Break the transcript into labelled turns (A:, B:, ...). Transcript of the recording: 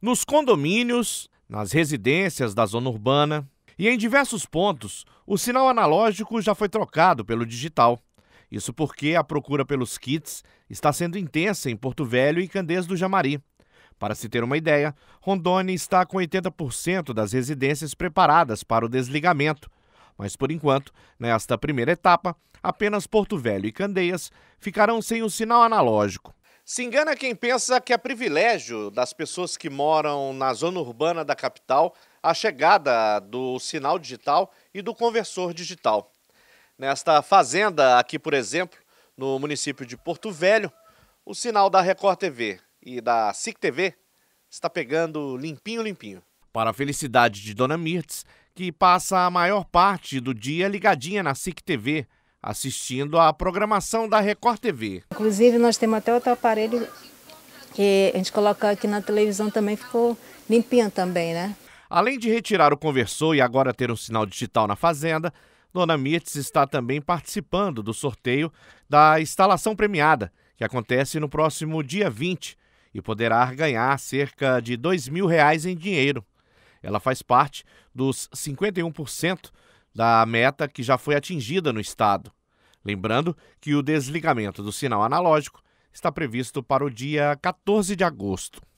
A: nos condomínios, nas residências da zona urbana e em diversos pontos, o sinal analógico já foi trocado pelo digital. Isso porque a procura pelos kits está sendo intensa em Porto Velho e Candeias do Jamari. Para se ter uma ideia, Rondônia está com 80% das residências preparadas para o desligamento. Mas por enquanto, nesta primeira etapa, apenas Porto Velho e Candeias ficarão sem o sinal analógico. Se engana quem pensa que é privilégio das pessoas que moram na zona urbana da capital a chegada do sinal digital e do conversor digital. Nesta fazenda, aqui por exemplo, no município de Porto Velho, o sinal da Record TV e da SIC TV está pegando limpinho, limpinho. Para a felicidade de Dona Mirtz, que passa a maior parte do dia ligadinha na SIC TV, assistindo à programação da Record TV.
B: Inclusive, nós temos até outro aparelho que a gente coloca aqui na televisão também, ficou limpinho também, né?
A: Além de retirar o conversor e agora ter um sinal digital na fazenda, Dona Mirtz está também participando do sorteio da instalação premiada, que acontece no próximo dia 20 e poderá ganhar cerca de R$ 2 mil reais em dinheiro. Ela faz parte dos 51% da meta que já foi atingida no estado. Lembrando que o desligamento do sinal analógico está previsto para o dia 14 de agosto.